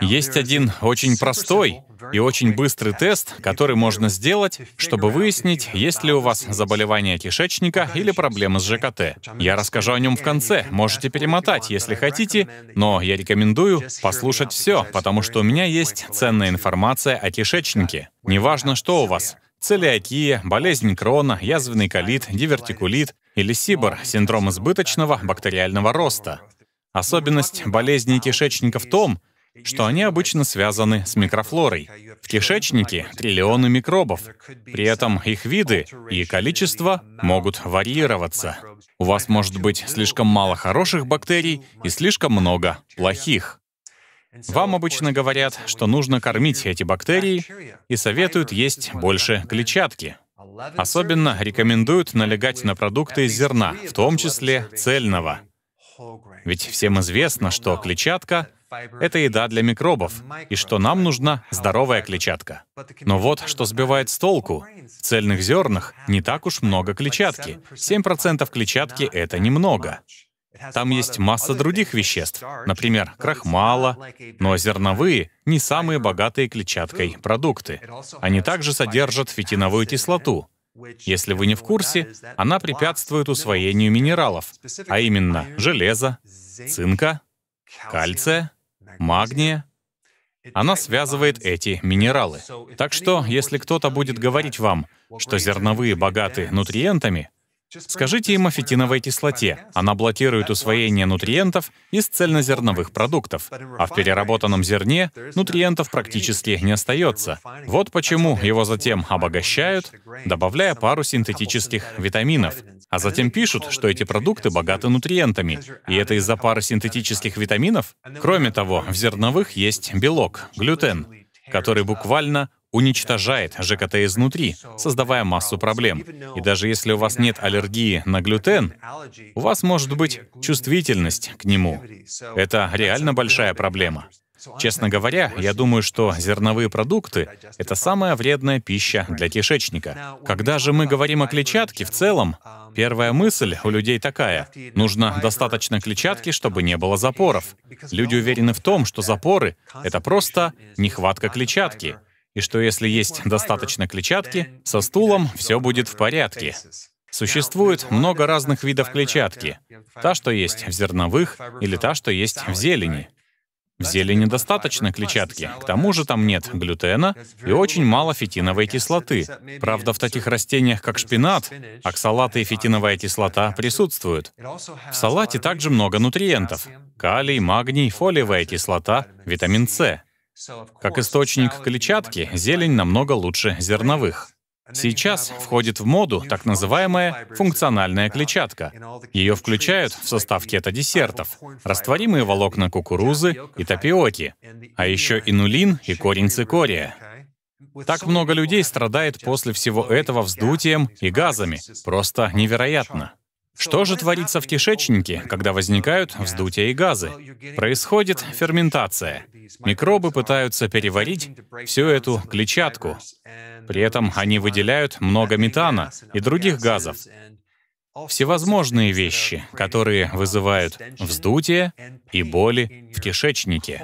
Есть один очень простой и очень быстрый тест, который можно сделать, чтобы выяснить, есть ли у вас заболевание кишечника или проблемы с ЖКТ. Я расскажу о нем в конце, можете перемотать, если хотите, но я рекомендую послушать все, потому что у меня есть ценная информация о кишечнике. Неважно, что у вас, целиакия, болезнь Крона, язвенный колит, дивертикулит или СИБР, синдром избыточного бактериального роста. Особенность болезни кишечника в том, что они обычно связаны с микрофлорой. В кишечнике триллионы микробов. При этом их виды и количество могут варьироваться. У вас может быть слишком мало хороших бактерий и слишком много плохих. Вам обычно говорят, что нужно кормить эти бактерии и советуют есть больше клетчатки. Особенно рекомендуют налегать на продукты из зерна, в том числе цельного. Ведь всем известно, что клетчатка — это еда для микробов, и что нам нужна здоровая клетчатка. Но вот что сбивает с толку. В цельных зернах не так уж много клетчатки. 7% клетчатки — это немного. Там есть масса других веществ, например, крахмала, но зерновые — не самые богатые клетчаткой продукты. Они также содержат фитиновую кислоту. Если вы не в курсе, она препятствует усвоению минералов, а именно железа, цинка, кальция магния. Она связывает эти минералы. Так что, если кто-то будет говорить вам, что зерновые богаты нутриентами, Скажите им о фитиновой кислоте. Она блокирует усвоение нутриентов из цельнозерновых продуктов, а в переработанном зерне нутриентов практически не остается. Вот почему его затем обогащают, добавляя пару синтетических витаминов, а затем пишут, что эти продукты богаты нутриентами, и это из-за пары синтетических витаминов? Кроме того, в зерновых есть белок, глютен, который буквально уничтожает ЖКТ изнутри, создавая массу проблем. И даже если у вас нет аллергии на глютен, у вас может быть чувствительность к нему. Это реально большая проблема. Честно говоря, я думаю, что зерновые продукты — это самая вредная пища для кишечника. Когда же мы говорим о клетчатке в целом, первая мысль у людей такая — нужно достаточно клетчатки, чтобы не было запоров. Люди уверены в том, что запоры — это просто нехватка клетчатки, и что если есть достаточно клетчатки, со стулом все будет в порядке. Существует много разных видов клетчатки. Та, что есть в зерновых, или та, что есть в зелени. В зелени достаточно клетчатки, к тому же там нет глютена и очень мало фитиновой кислоты. Правда, в таких растениях, как шпинат, оксалаты и фитиновая кислота присутствуют. В салате также много нутриентов — калий, магний, фолиевая кислота, витамин С. Как источник клетчатки, зелень намного лучше зерновых. Сейчас входит в моду так называемая функциональная клетчатка. Ее включают в состав кето-десертов, растворимые волокна кукурузы и тапиоки, а еще инулин и корень цикория. Так много людей страдает после всего этого вздутием и газами. Просто невероятно. Что же творится в кишечнике, когда возникают вздутия и газы? Происходит ферментация. Микробы пытаются переварить всю эту клетчатку. При этом они выделяют много метана и других газов. Всевозможные вещи, которые вызывают вздутие и боли в кишечнике.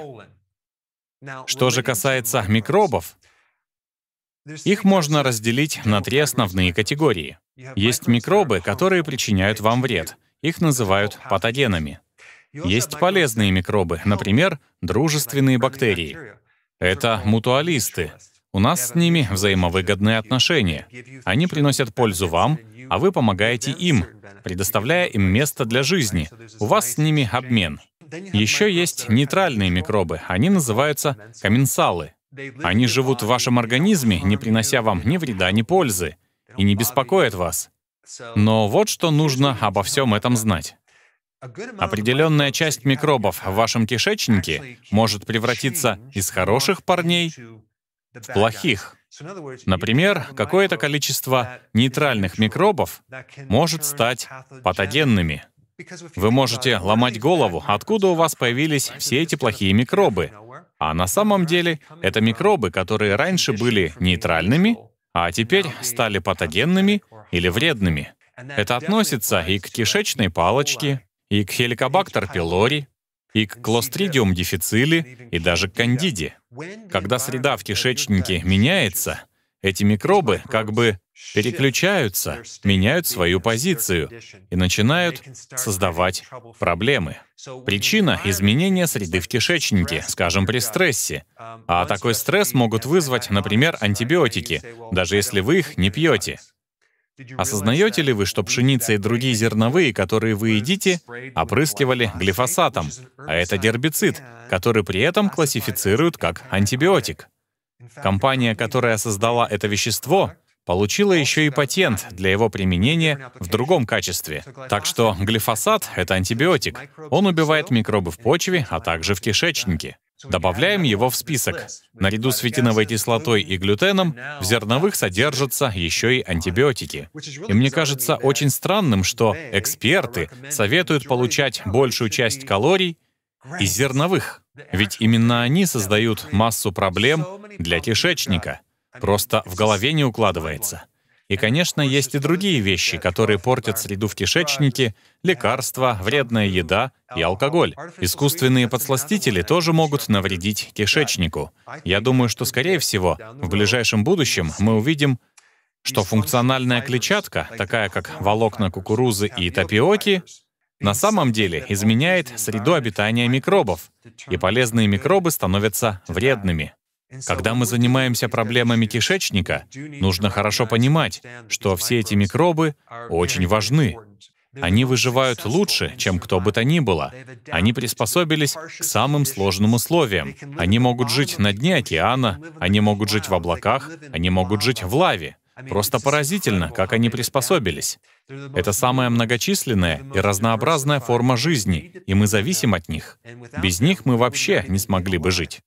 Что же касается микробов, их можно разделить на три основные категории. Есть микробы, которые причиняют вам вред. Их называют патогенами. Есть полезные микробы, например, дружественные бактерии. Это мутуалисты. У нас с ними взаимовыгодные отношения. Они приносят пользу вам, а вы помогаете им, предоставляя им место для жизни. У вас с ними обмен. Еще есть нейтральные микробы. Они называются комменсалы. Они живут в вашем организме, не принося вам ни вреда, ни пользы, и не беспокоят вас. Но вот что нужно обо всем этом знать. Определенная часть микробов в вашем кишечнике может превратиться из хороших парней в плохих. Например, какое-то количество нейтральных микробов может стать патогенными. Вы можете ломать голову, откуда у вас появились все эти плохие микробы, а на самом деле это микробы, которые раньше были нейтральными, а теперь стали патогенными или вредными. Это относится и к кишечной палочке, и к хеликобактер пилори, и к клостридиум дифицили, и даже к кандиде. Когда среда в кишечнике меняется, эти микробы как бы переключаются, меняют свою позицию и начинают создавать проблемы. Причина — изменения среды в кишечнике, скажем, при стрессе. А такой стресс могут вызвать, например, антибиотики, даже если вы их не пьете. Осознаете ли вы, что пшеница и другие зерновые, которые вы едите, опрыскивали глифосатом, а это гербицид, который при этом классифицируют как антибиотик? Компания, которая создала это вещество, получила еще и патент для его применения в другом качестве. Так что глифосат — это антибиотик. Он убивает микробы в почве, а также в кишечнике. Добавляем его в список. Наряду с фитиновой кислотой и глютеном в зерновых содержатся еще и антибиотики. И мне кажется очень странным, что эксперты советуют получать большую часть калорий из зерновых. Ведь именно они создают массу проблем для кишечника. Просто в голове не укладывается. И, конечно, есть и другие вещи, которые портят среду в кишечнике, лекарства, вредная еда и алкоголь. Искусственные подсластители тоже могут навредить кишечнику. Я думаю, что, скорее всего, в ближайшем будущем мы увидим, что функциональная клетчатка, такая как волокна кукурузы и тапиоки, на самом деле изменяет среду обитания микробов, и полезные микробы становятся вредными. Когда мы занимаемся проблемами кишечника, нужно хорошо понимать, что все эти микробы очень важны. Они выживают лучше, чем кто бы то ни было. Они приспособились к самым сложным условиям. Они могут жить на дне океана, они могут жить в облаках, они могут жить в лаве. Просто поразительно, как они приспособились. Это самая многочисленная и разнообразная форма жизни, и мы зависим от них. Без них мы вообще не смогли бы жить.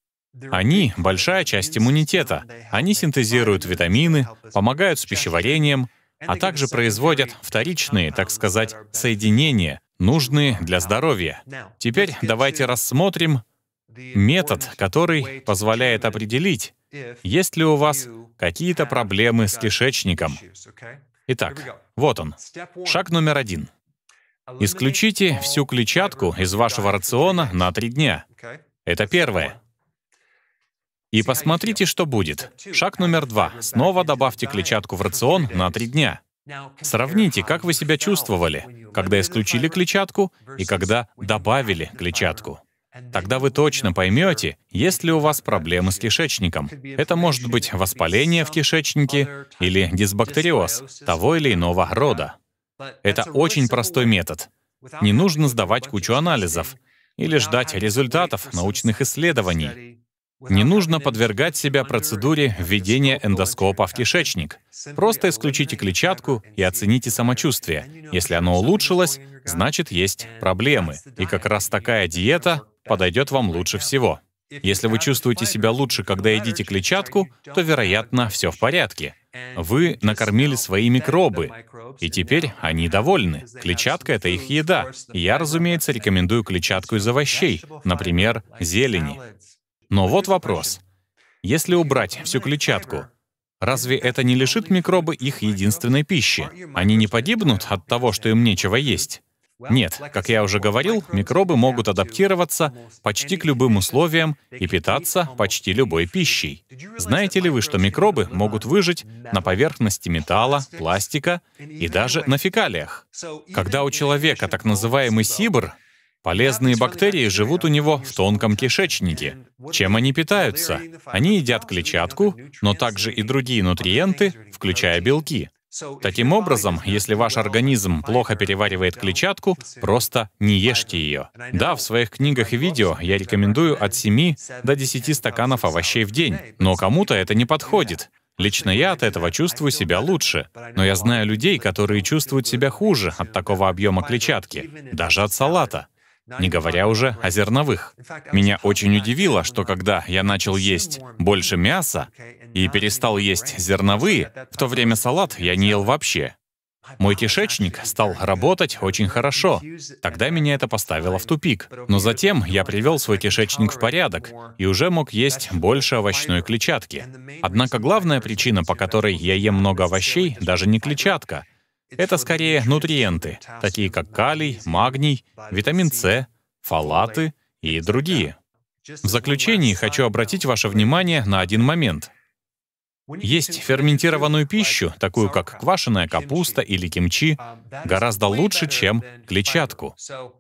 Они — большая часть иммунитета. Они синтезируют витамины, помогают с пищеварением, а также производят вторичные, так сказать, соединения, нужные для здоровья. Теперь давайте рассмотрим метод, который позволяет определить, есть ли у вас какие-то проблемы с кишечником. Итак, вот он. Шаг номер один. Исключите всю клетчатку из вашего рациона на три дня. Это первое. И посмотрите, что будет. Шаг номер два. Снова добавьте клетчатку в рацион на три дня. Сравните, как вы себя чувствовали, когда исключили клетчатку и когда добавили клетчатку. Тогда вы точно поймете, есть ли у вас проблемы с кишечником. Это может быть воспаление в кишечнике или дисбактериоз того или иного рода. Это очень простой метод. Не нужно сдавать кучу анализов или ждать результатов научных исследований. Не нужно подвергать себя процедуре введения эндоскопа в кишечник. Просто исключите клетчатку и оцените самочувствие. Если оно улучшилось, значит есть проблемы. И как раз такая диета подойдет вам лучше всего. Если вы чувствуете себя лучше, когда едите клетчатку, то, вероятно, все в порядке. Вы накормили свои микробы, и теперь они довольны. Клетчатка — это их еда. Я, разумеется, рекомендую клетчатку из овощей, например, зелени. Но вот вопрос. Если убрать всю клетчатку, разве это не лишит микробы их единственной пищи? Они не погибнут от того, что им нечего есть? Нет, как я уже говорил, микробы могут адаптироваться почти к любым условиям и питаться почти любой пищей. Знаете ли вы, что микробы могут выжить на поверхности металла, пластика и даже на фекалиях? Когда у человека так называемый сибр, Полезные бактерии живут у него в тонком кишечнике. Чем они питаются? Они едят клетчатку, но также и другие нутриенты, включая белки. Таким образом, если ваш организм плохо переваривает клетчатку, просто не ешьте ее. Да, в своих книгах и видео я рекомендую от 7 до 10 стаканов овощей в день, но кому-то это не подходит. Лично я от этого чувствую себя лучше, но я знаю людей, которые чувствуют себя хуже от такого объема клетчатки, даже от салата не говоря уже о зерновых. Меня очень удивило, что когда я начал есть больше мяса и перестал есть зерновые, в то время салат я не ел вообще. Мой кишечник стал работать очень хорошо. Тогда меня это поставило в тупик. Но затем я привел свой кишечник в порядок и уже мог есть больше овощной клетчатки. Однако главная причина, по которой я ем много овощей, даже не клетчатка — это скорее нутриенты, такие как калий, магний, витамин С, фолаты и другие. В заключении хочу обратить ваше внимание на один момент. Есть ферментированную пищу, такую как квашеная капуста или кимчи, гораздо лучше, чем клетчатку.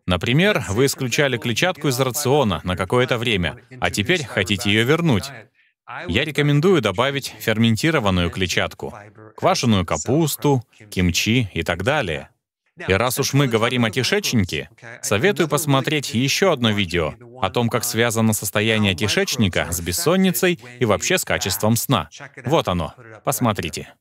Например, вы исключали клетчатку из рациона на какое-то время, а теперь хотите ее вернуть. Я рекомендую добавить ферментированную клетчатку, квашеную капусту, кимчи и так далее. И раз уж мы говорим о кишечнике, советую посмотреть еще одно видео о том, как связано состояние кишечника с бессонницей и вообще с качеством сна. Вот оно. Посмотрите.